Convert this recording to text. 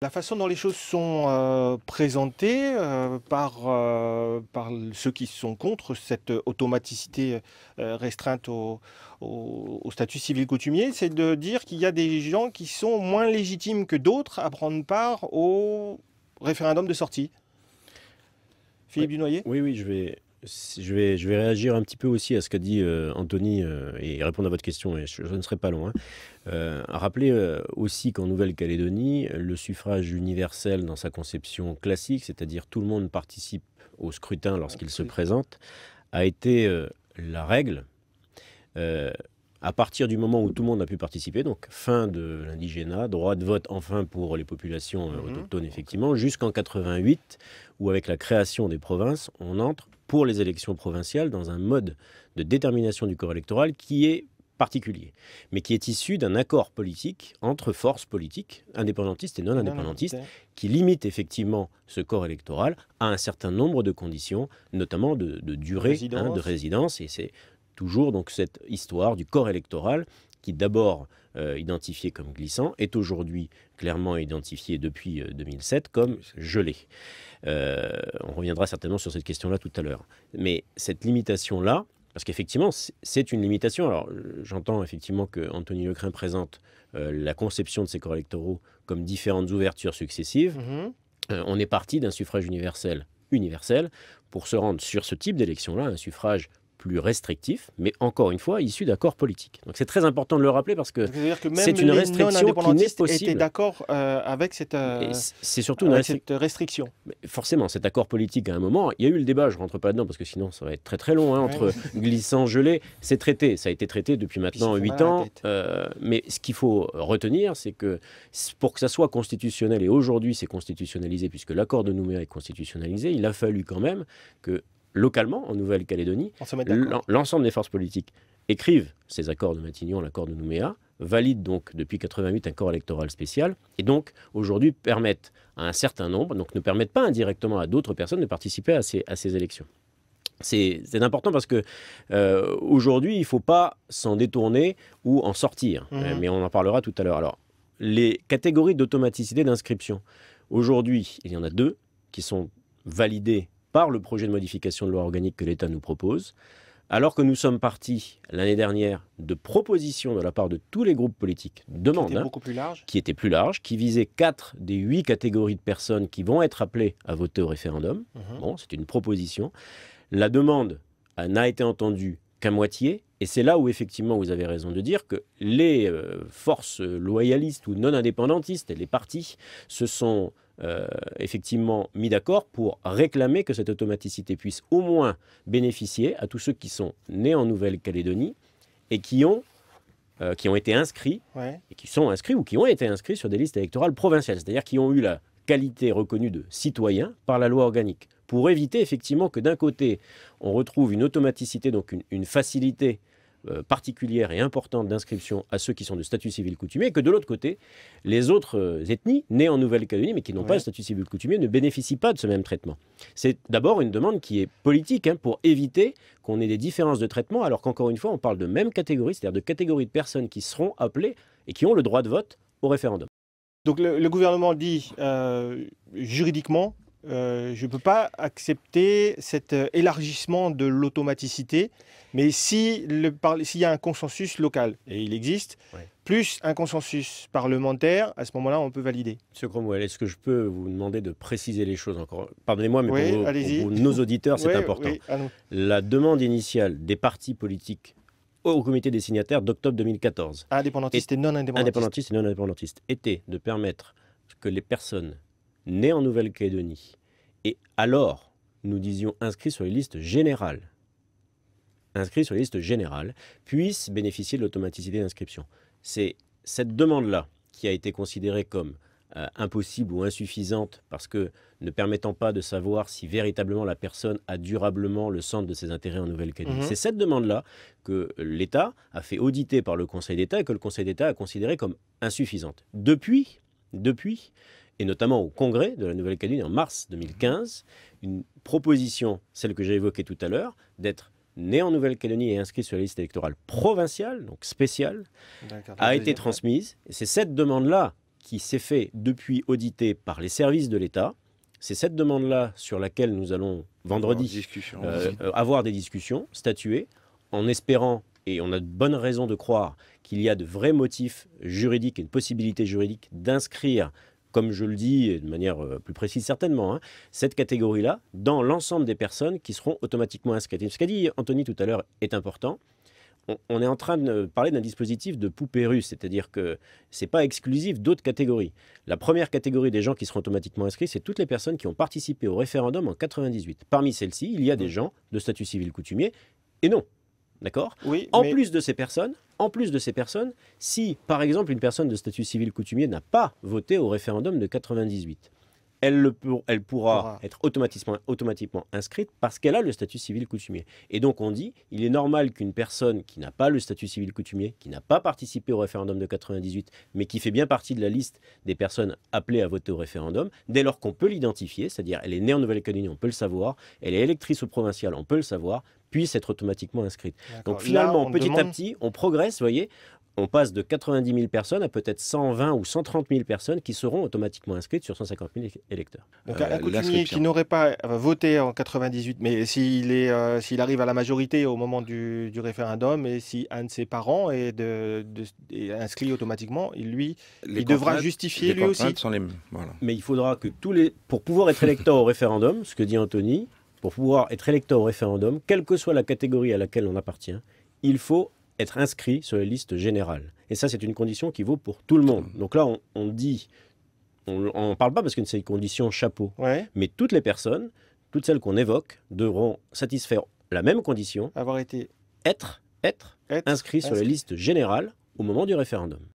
La façon dont les choses sont euh, présentées euh, par, euh, par, ceux qui sont contre cette automaticité restreinte au, statut civil coutumier, c'est de dire qu'il y a des gens qui sont moins légitimes que d'autres à prendre part au référendum de sortie. Philippe Dunoyer Oui, oui, je vais, je vais, réagir un petit peu aussi à ce qu'a dit euh, Anthony euh, et répondre à votre question, et je, ne serai pas loin. Hein. Euh, rappelez euh, aussi qu'en Nouvelle-Calédonie, le suffrage universel dans sa conception classique, c'est-à-dire tout le monde participe au scrutin lorsqu'il se présente, a été la règle à partir du moment où tout le monde a pu participer, donc fin de l'indigénat, droit de vote enfin pour les populations mhm. autochtones, effectivement, jusqu'en 88, où avec la création des provinces, on entre pour les élections provinciales dans un mode de détermination du corps électoral qui est particulier, mais qui est issu d'un accord politique entre forces politiques, indépendantistes et non indépendantistes, qui limite effectivement ce corps électoral à un certain nombre de conditions, notamment de, durée hein, de résidence. Et c'est toujours donc cette histoire du corps électoral qui d'abord euh, identifié comme glissant est aujourd'hui clairement identifié depuis 2007 euh, comme gelé. Euh, reviendra certainement sur cette question-là tout à l'heure. Mais cette limitation-là, parce qu'effectivement, c'est une limitation. Alors, j'entends effectivement que Anthony Lecrin présente euh, la conception de ces corps électoraux comme différentes ouvertures successives. Mhm. Euh, on est parti d'un suffrage universel, universel, pour se rendre sur ce type d'élection-là, un suffrage plus restrictif, mais encore une fois issu d'accords politiques. Donc c'est très important de le rappeler parce que c'est une restriction qui n'est possible. d'accord euh, avec cette, euh, c'est surtout une restriction. forcément, cet accord politique à un moment, il y a eu le débat, je rentre pas dedans parce que sinon ça va être très très long, hein, entre glissant, gelé, c'est traité, ça a été traité depuis maintenant 8 ans, euh, mais ce qu'il faut retenir, c'est que pour que ça soit constitutionnel, et aujourd'hui c'est constitutionnalisé puisque l'accord de Nouméa est constitutionnalisé, il a fallu quand même que localement, en Nouvelle-Calédonie, l'ensemble des forces politiques écrivent ces accords de Matignon, l'accord de Nouméa, valident donc depuis 88 un corps électoral spécial, et donc aujourd'hui permettent à un certain nombre, donc ne permettent pas indirectement à d'autres personnes de participer à ces, à ces élections. C'est important parce que euh, aujourd'hui, il ne faut pas s'en détourner ou en sortir. Mhm. Euh, mais on en parlera tout à l'heure. Alors, les catégories d'automaticité d'inscription. Aujourd'hui, il y en a deux qui sont validées par le projet de modification de loi organique que l'État nous propose, alors que nous sommes partis l'année dernière de propositions de la part de tous les groupes politiques demandes qui plus large. qui étaient plus larges, qui visaient quatre des huit catégories de personnes qui vont être appelées à voter au référendum. Mhm. Bon, c'est une proposition. La demande euh, n'a été entendue qu'à moitié, et c'est là où effectivement vous avez raison de dire que les euh, forces loyalistes ou non indépendantistes et les partis se sont euh, effectivement mis d'accord pour réclamer que cette automaticité puisse au moins bénéficier à tous ceux qui sont nés en Nouvelle-Calédonie et qui ont, euh, qui ont été inscrits, et qui sont inscrits ou qui ont été inscrits sur des listes électorales provinciales, c'est-à-dire qui ont eu la qualité reconnue de citoyen par la loi organique, pour éviter effectivement que d'un côté, on retrouve une automaticité, donc une facilité euh, particulière et importante d'inscription à ceux qui sont de statut civil coutumier, et que de l'autre côté, les autres euh, ethnies nées en Nouvelle-Calédonie, mais qui n'ont pas le statut civil coutumier, ne bénéficient pas de ce même traitement. C'est d'abord une demande qui est politique, hein, pour éviter qu'on ait des différences de traitement, alors qu'encore une fois, on parle de même catégorie, c'est-à-dire de catégorie de personnes qui seront appelées et qui ont le droit de vote au référendum. Donc le, gouvernement dit euh, juridiquement, euh, je ne peux pas accepter cet euh, élargissement de l'automaticité, mais s'il y a un consensus local, et il existe, plus un consensus parlementaire, à ce moment-là, on peut valider. Monsieur Cromwell, est-ce que je peux vous demander de préciser les choses encore Pardonnez-moi, mais pour, nos auditeurs, c'est important. La demande initiale des partis politiques au comité des signataires d'octobre 2014. Indépendantiste et, non indépendantiste. Indépendantiste et non indépendantiste. Était de permettre que les personnes né en Nouvelle-Calédonie, et alors nous disions inscrits sur les listes générales, inscrits sur les listes générales, puisse bénéficier de l'automaticité d'inscription. C'est cette demande-là qui a été considérée comme euh, impossible ou insuffisante parce que ne permettant pas de savoir si véritablement la personne a durablement le centre de ses intérêts en Nouvelle-Calédonie. Mhm. C'est cette demande-là que l'État a fait auditer par le Conseil d'État et que le Conseil d'État a considéré comme insuffisante. Depuis, depuis, et notamment au Congrès de la Nouvelle-Calédonie en mars 2015, une proposition, celle que j'ai évoquée tout à l'heure, d'être né en Nouvelle-Calédonie et inscrit sur la liste électorale provinciale, donc spéciale, a été transmise. c'est cette demande-là qui s'est fait depuis auditer par les services de l'État. C'est cette demande-là sur laquelle nous allons vendredi euh, euh, avoir des discussions, statuer, en espérant, et on a de bonnes raisons de croire, qu'il y a de vrais motifs juridiques, et une possibilité juridique d'inscrire comme je le dis de manière euh, plus précise certainement, hein, cette catégorie-là dans l'ensemble des personnes qui seront automatiquement inscrites. Ce qu'a dit Anthony tout à l'heure est important. On, est en train de parler d'un dispositif de poupée russe, c'est-à-dire que ce n'est pas exclusif d'autres catégories. La première catégorie des gens qui seront automatiquement inscrits, c'est toutes les personnes qui ont participé au référendum en 98. Parmi celles-ci, il y a des mmh. gens de statut civil coutumier et non, D'accord En plus de ces personnes, en plus de ces personnes, si par exemple une personne de statut civil coutumier n'a pas voté au référendum de 98, elle, pourra, être automatiquement, inscrite parce qu'elle a le statut civil coutumier. Et donc on dit, il est normal qu'une personne qui n'a pas le statut civil coutumier, qui n'a pas participé au référendum de 98, mais qui fait bien partie de la liste des personnes appelées à voter au référendum, dès lors qu'on peut l'identifier, c'est-à-dire elle est née en Nouvelle-Calédonie, on peut le savoir, elle est électrice ou provinciale, on peut le savoir, puisse être automatiquement inscrite. Donc finalement, petit à petit, on progresse, vous voyez, on passe de 90 000 personnes à peut-être 120 ou 130 000 personnes qui seront automatiquement inscrites sur 150 000 électeurs. Donc un euh, qui n'aurait pas euh, voté en 98, mais s'il est, euh, s'il arrive à la majorité au moment du, référendum et si un de ses parents est, inscrit automatiquement, lui, il devra justifier lui aussi. Mais il faudra que tous les, pour pouvoir être électeur au référendum, ce que dit Anthony, pour pouvoir être électeur au référendum, quelle que soit la catégorie à laquelle on appartient, il faut être inscrit sur les listes générales. Et ça, c'est une condition qui vaut pour tout le monde. Donc là, on, dit, on ne parle pas parce que c'est une condition chapeau, mais toutes les personnes, toutes celles qu'on évoque, devront satisfaire la même condition, avoir été être, être, inscrit sur les listes générales au moment du référendum.